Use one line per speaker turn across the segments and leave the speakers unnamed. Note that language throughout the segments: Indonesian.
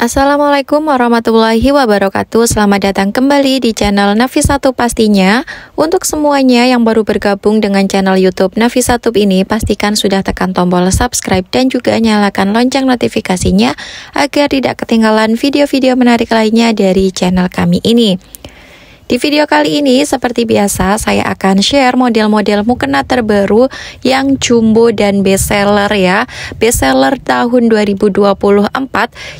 Assalamualaikum warahmatullahi wabarakatuh Selamat datang kembali di channel satu pastinya Untuk semuanya yang baru bergabung dengan channel youtube satu ini Pastikan sudah tekan tombol subscribe dan juga nyalakan lonceng notifikasinya Agar tidak ketinggalan video-video menarik lainnya dari channel kami ini di video kali ini, seperti biasa, saya akan share model-model mukena terbaru yang jumbo dan bestseller ya. Bestseller tahun 2024.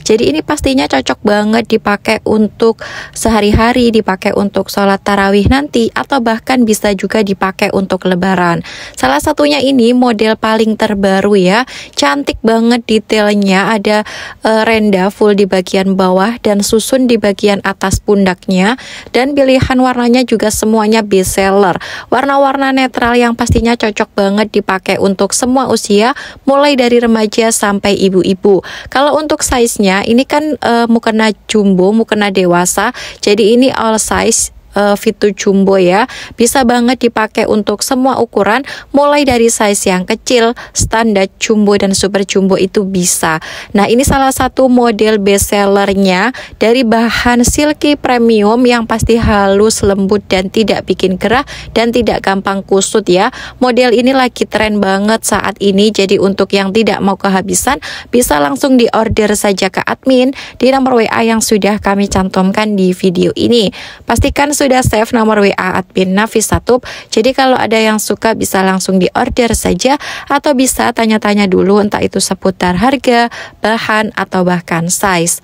Jadi ini pastinya cocok banget dipakai untuk sehari-hari, dipakai untuk sholat tarawih nanti, atau bahkan bisa juga dipakai untuk lebaran. Salah satunya ini model paling terbaru ya. Cantik banget detailnya, ada uh, renda full di bagian bawah dan susun di bagian atas pundaknya. Dan pilihan pilihan warnanya juga semuanya best seller. Warna-warna netral yang pastinya cocok banget dipakai untuk semua usia, mulai dari remaja sampai ibu-ibu. Kalau untuk size-nya, ini kan uh, mukena jumbo, mukena dewasa, jadi ini all size uh, eh, fitur Jumbo ya. Bisa banget dipakai untuk semua ukuran, mulai dari size yang kecil, standar jumbo dan super jumbo itu bisa. Nah, ini salah satu model best sellernya dari bahan silky premium yang pasti halus, lembut dan tidak bikin gerah dan tidak gampang kusut ya. Model ini lagi tren banget saat ini. Jadi untuk yang tidak mau kehabisan bisa langsung diorder saja ke admin di nomor WA yang sudah kami cantumkan di video ini. Pastikan sudah save nomor WA admin Nafis Satub. Jadi kalau ada yang suka bisa langsung di order saja atau bisa tanya-tanya dulu entah itu seputar harga, bahan atau bahkan size.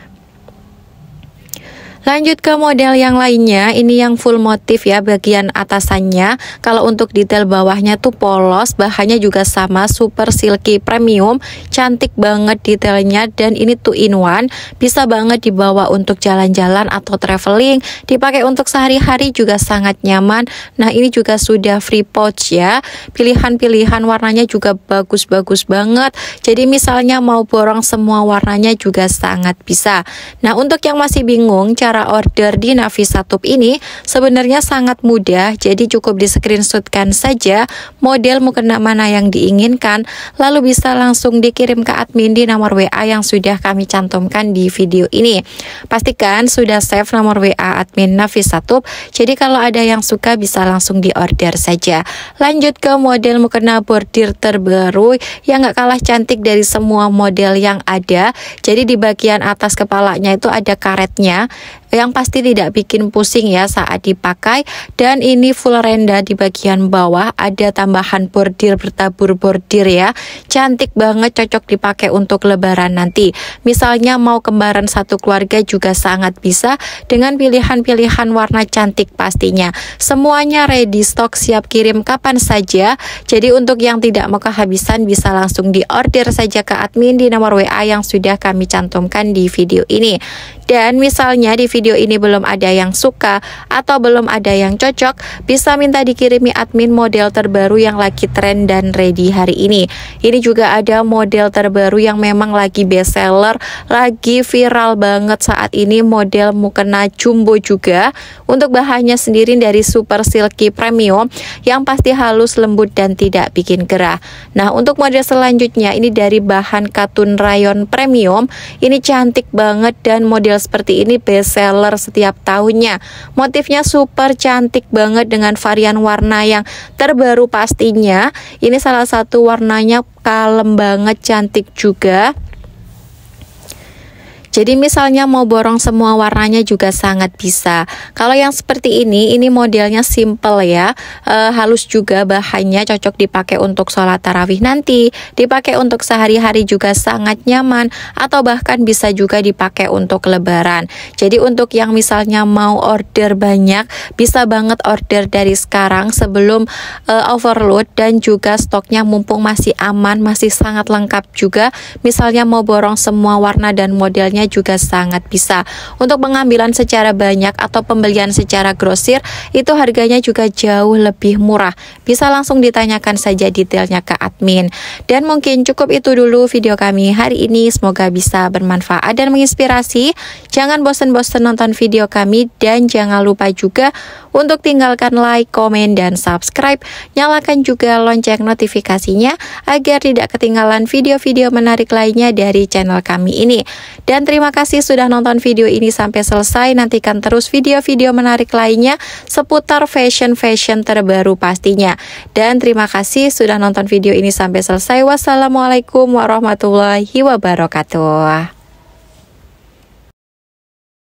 Lanjut ke model yang lainnya, ini yang full motif ya bagian atasannya. Kalau untuk detail bawahnya tuh polos, bahannya juga sama super silky premium, cantik banget detailnya dan ini tuh in one, bisa banget dibawa untuk jalan-jalan atau traveling, dipakai untuk sehari-hari juga sangat nyaman. Nah, ini juga sudah free pouch ya. Pilihan-pilihan warnanya juga bagus-bagus banget. Jadi misalnya mau borong semua warnanya juga sangat bisa. Nah, untuk yang masih bingung cara cara order di Navisatub ini sebenarnya sangat mudah, jadi cukup di screenshotkan saja model mukena mana yang diinginkan, lalu bisa langsung dikirim ke admin di nomor WA yang sudah kami cantumkan di video ini. Pastikan sudah save nomor WA admin Navisatub, jadi kalau ada yang suka bisa langsung di order saja. Lanjut ke model mukena bordir terbaru yang gak kalah cantik dari semua model yang ada. Jadi di bagian atas kepalanya itu ada karetnya yang pasti tidak bikin pusing ya saat dipakai dan ini full renda di bagian bawah ada tambahan bordir bertabur bordir ya cantik banget cocok dipakai untuk lebaran nanti misalnya mau kembaran satu keluarga juga sangat bisa dengan pilihan-pilihan warna cantik pastinya semuanya ready stock siap kirim kapan saja jadi untuk yang tidak mau kehabisan bisa langsung di order saja ke admin di nomor WA yang sudah kami cantumkan di video ini dan misalnya di video video ini belum ada yang suka atau belum ada yang cocok, bisa minta dikirimi admin model terbaru yang lagi trend dan ready hari ini. Ini juga ada model terbaru yang memang lagi best seller, lagi viral banget saat ini model mukena jumbo juga. Untuk bahannya sendiri dari Super Silky Premium yang pasti halus, lembut dan tidak bikin gerah. Nah, untuk model selanjutnya ini dari bahan katun rayon premium. Ini cantik banget dan model seperti ini best seller Seller setiap tahunnya. Motifnya super cantik banget dengan varian warna yang terbaru pastinya. Ini salah satu warnanya kalem banget, cantik juga. Jadi misalnya mau borong semua warnanya juga sangat bisa. Kalau yang seperti ini, ini modelnya simple ya, e, halus juga bahannya cocok dipakai untuk sholat tarawih nanti, dipakai untuk sehari-hari juga sangat nyaman, atau bahkan bisa juga dipakai untuk lebaran. Jadi untuk yang misalnya mau order banyak, bisa banget order dari sekarang sebelum e, overload dan juga stoknya mumpung masih aman, masih sangat lengkap juga. Misalnya mau borong semua warna dan modelnya juga sangat bisa. Untuk pengambilan secara banyak atau pembelian secara grosir itu harganya juga jauh lebih murah. Bisa langsung ditanyakan saja detailnya ke admin. Dan mungkin cukup itu dulu video kami hari ini. Semoga bisa bermanfaat dan menginspirasi. Jangan bosan-bosan nonton video kami dan jangan lupa juga untuk tinggalkan like, komen, dan subscribe. Nyalakan juga lonceng notifikasinya agar tidak ketinggalan video-video menarik lainnya dari channel kami ini. Dan terima Terima kasih sudah nonton video ini sampai selesai. Nantikan terus video-video menarik lainnya seputar fashion-fashion terbaru pastinya. Dan terima kasih sudah nonton video ini sampai selesai. Wassalamualaikum warahmatullahi wabarakatuh.